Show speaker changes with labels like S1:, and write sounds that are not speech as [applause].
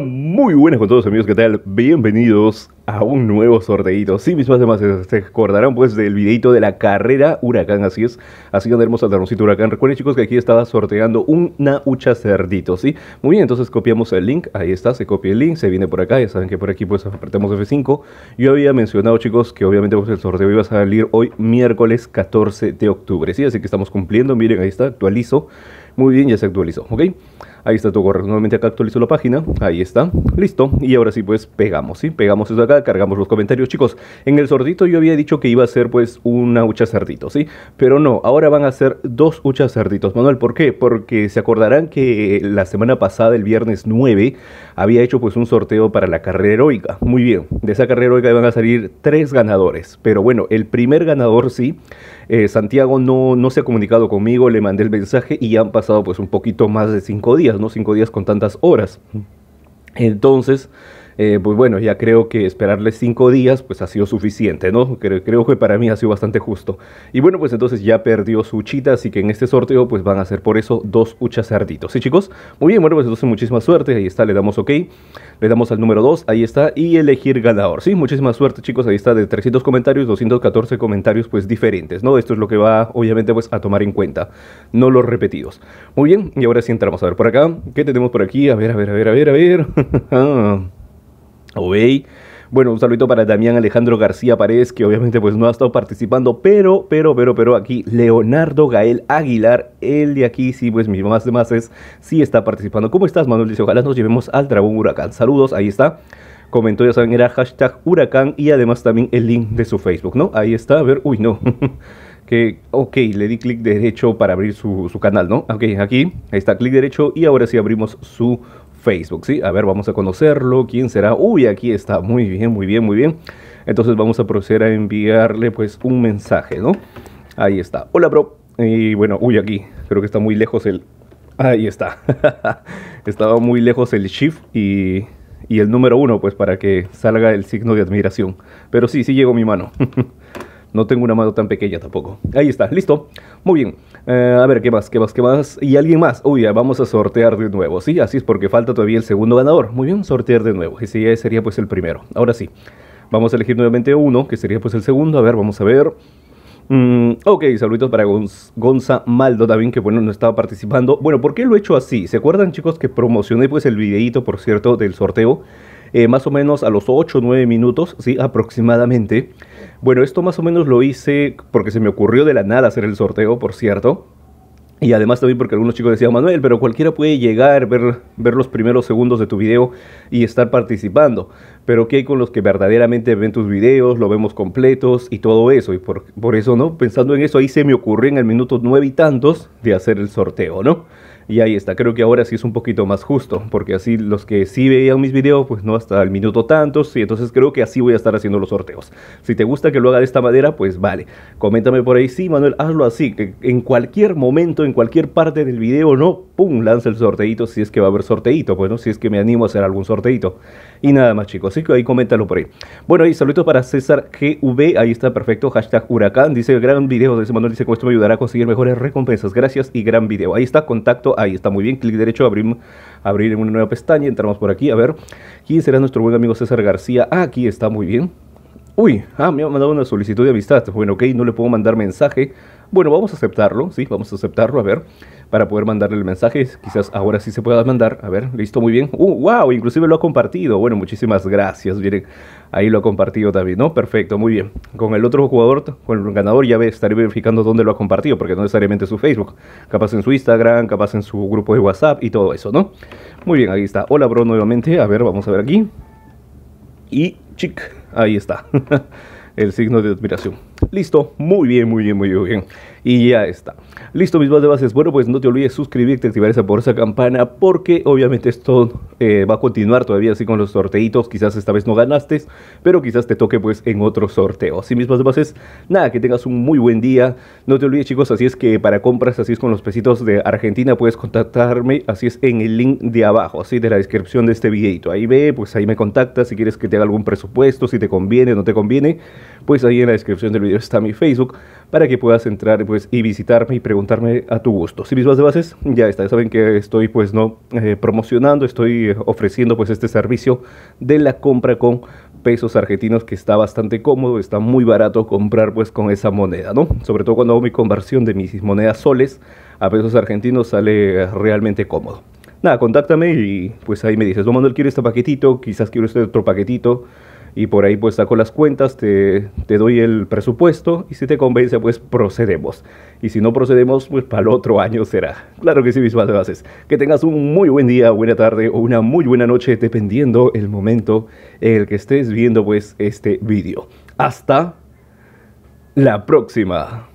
S1: muy buenas con todos amigos, ¿qué tal? Bienvenidos a un nuevo sorteito. Sí, mis más demás se acordarán pues del videito de la carrera Huracán, así es. Así que andaremos al Tarroncito Huracán. Recuerden chicos que aquí estaba sorteando una hucha cerdito, ¿sí? Muy bien, entonces copiamos el link, ahí está, se copia el link, se viene por acá, ya saben que por aquí pues apretamos F5. Yo había mencionado chicos que obviamente pues, el sorteo iba a salir hoy miércoles 14 de octubre, ¿sí? Así que estamos cumpliendo, miren, ahí está, actualizo. Muy bien, ya se actualizó, ¿ok? Ahí está todo correcto, Nuevamente acá actualizó la página. Ahí está. Listo. Y ahora sí, pues pegamos, ¿sí? Pegamos eso acá, cargamos los comentarios. Chicos, en el sordito yo había dicho que iba a ser pues una hucha cerdito, ¿sí? Pero no, ahora van a ser dos huchas cerditos. Manuel, ¿por qué? Porque se acordarán que la semana pasada, el viernes 9, había hecho pues un sorteo para la carrera heroica. Muy bien. De esa carrera heroica van a salir tres ganadores. Pero bueno, el primer ganador sí. Eh, Santiago no, no se ha comunicado conmigo, le mandé el mensaje y han pasado pues un poquito más de cinco días, ¿no? Cinco días con tantas horas. Entonces, eh, pues bueno, ya creo que esperarles cinco días pues ha sido suficiente, ¿no? Creo, que para mí ha sido bastante justo. Y bueno, pues entonces ya perdió su uchita, así que en este sorteo pues van a ser por eso dos huchas ¿Sí chicos? Muy bien, bueno, pues entonces muchísima suerte, ahí está, le damos ok, le damos al número 2, ahí está, y elegir ganador. Sí, muchísima suerte chicos, ahí está, de 300 comentarios, 214 comentarios pues diferentes, ¿no? Esto es lo que va obviamente pues a tomar en cuenta, no los repetidos. Muy bien, y ahora sí entramos a ver por acá, ¿qué tenemos por aquí? A ver, a ver, a ver, a ver, a ver. [laughs] Ah. Obey. Bueno, un saludito para Damián Alejandro García Paredes, que obviamente pues no ha estado participando, pero, pero, pero, pero aquí Leonardo Gael Aguilar, el de aquí, sí, pues mis más demás es, sí está participando. ¿Cómo estás, Manuel? Dice, ojalá nos llevemos al Dragón Huracán. Saludos, ahí está. Comentó, ya saben, era hashtag Huracán y además también el link de su Facebook, ¿no? Ahí está, a ver, uy, no. [laughs] que, ok, le di clic derecho para abrir su, su canal, ¿no? Ok, aquí, ahí está, clic derecho y ahora sí abrimos su Facebook, ¿sí? A ver, vamos a conocerlo, quién será. Uy, aquí está, muy bien, muy bien, muy bien. Entonces vamos a proceder a enviarle pues un mensaje, ¿no? Ahí está. Hola, bro. Y bueno, uy, aquí. Creo que está muy lejos el... Ahí está. [laughs] Estaba muy lejos el shift y, y el número uno, pues para que salga el signo de admiración. Pero sí, sí llegó mi mano. [laughs] No tengo una mano tan pequeña tampoco. Ahí está, listo. Muy bien. Eh, a ver, ¿qué más? ¿Qué más? ¿Qué más? Y alguien más. Uy, vamos a sortear de nuevo. Sí, así es porque falta todavía el segundo ganador. Muy bien, sortear de nuevo. Ese ya sería pues el primero. Ahora sí. Vamos a elegir nuevamente uno, que sería pues el segundo. A ver, vamos a ver. Mm, ok, saluditos para Gonza Maldo también, que bueno, no estaba participando. Bueno, ¿por qué lo he hecho así? ¿Se acuerdan chicos que promocioné pues el videito, por cierto, del sorteo? Eh, más o menos a los 8 o 9 minutos, sí, aproximadamente. Bueno, esto más o menos lo hice porque se me ocurrió de la nada hacer el sorteo, por cierto. Y además también porque algunos chicos decían, Manuel, pero cualquiera puede llegar, ver, ver los primeros segundos de tu video y estar participando. Pero ¿qué hay con los que verdaderamente ven tus videos, lo vemos completos y todo eso? Y por, por eso, ¿no? Pensando en eso, ahí se me ocurrió en el minuto nueve y tantos de hacer el sorteo, ¿no? Y ahí está, creo que ahora sí es un poquito más justo, porque así los que sí veían mis videos, pues no hasta el minuto tantos, y entonces creo que así voy a estar haciendo los sorteos. Si te gusta que lo haga de esta manera, pues vale. Coméntame por ahí, sí, Manuel, hazlo así, que en cualquier momento, en cualquier parte del video, no, pum, lanza el sorteito, si es que va a haber sorteito, bueno si es que me animo a hacer algún sorteito. Y nada más, chicos. Así que ahí coméntalo por ahí. Bueno, ahí saludos para César GV. Ahí está perfecto. Hashtag Huracán. Dice gran video de Manuel. Dice cómo esto me ayudará a conseguir mejores recompensas. Gracias y gran video. Ahí está, contacto. Ahí está muy bien. Clic derecho, abrir abrir una nueva pestaña. Entramos por aquí. A ver, ¿quién será nuestro buen amigo César García? Ah, aquí está muy bien. Uy, ah, me ha mandado una solicitud de amistad. Bueno, ok, no le puedo mandar mensaje. Bueno, vamos a aceptarlo, sí, vamos a aceptarlo, a ver para poder mandarle el mensaje. Quizás ahora sí se pueda mandar. A ver, listo, muy bien. Uh, wow, inclusive lo ha compartido. Bueno, muchísimas gracias. Miren, ahí lo ha compartido también, ¿no? Perfecto, muy bien. Con el otro jugador, con el ganador, ya ve, estaré verificando dónde lo ha compartido, porque no necesariamente su Facebook. Capaz en su Instagram, capaz en su grupo de WhatsApp y todo eso, ¿no? Muy bien, ahí está. Hola, bro, nuevamente. A ver, vamos a ver aquí. Y chic, ahí está. [laughs] el signo de admiración. Listo, muy bien, muy bien, muy bien y ya está. Listo, mis de bases. Bueno, pues no te olvides suscribirte, activar esa por esa campana, porque obviamente esto eh, va a continuar todavía así con los sorteitos. Quizás esta vez no ganaste, pero quizás te toque pues en otro sorteo. Así mis de bases, nada, que tengas un muy buen día. No te olvides, chicos, así es que para compras, así es con los pesitos de Argentina, puedes contactarme, así es en el link de abajo, así de la descripción de este videito. Ahí ve, pues ahí me contactas si quieres que te haga algún presupuesto, si te conviene, no te conviene, pues ahí en la descripción del video está mi Facebook para que puedas entrar pues, y visitarme y preguntarme a tu gusto. Si mis bases bases, ya está, ya saben que estoy pues no eh, promocionando, estoy eh, ofreciendo pues este servicio de la compra con pesos argentinos que está bastante cómodo, está muy barato comprar pues con esa moneda, ¿no? Sobre todo cuando hago mi conversión de mis monedas soles a pesos argentinos sale realmente cómodo nada, contáctame y pues ahí me dices, no, Manuel, quiero este paquetito, quizás quiero este otro paquetito y por ahí pues saco las cuentas, te, te doy el presupuesto y si te convence pues procedemos. Y si no procedemos pues para el otro año será. Claro que sí, mis bases. Que tengas un muy buen día, buena tarde o una muy buena noche dependiendo el momento en el que estés viendo pues este vídeo. Hasta la próxima.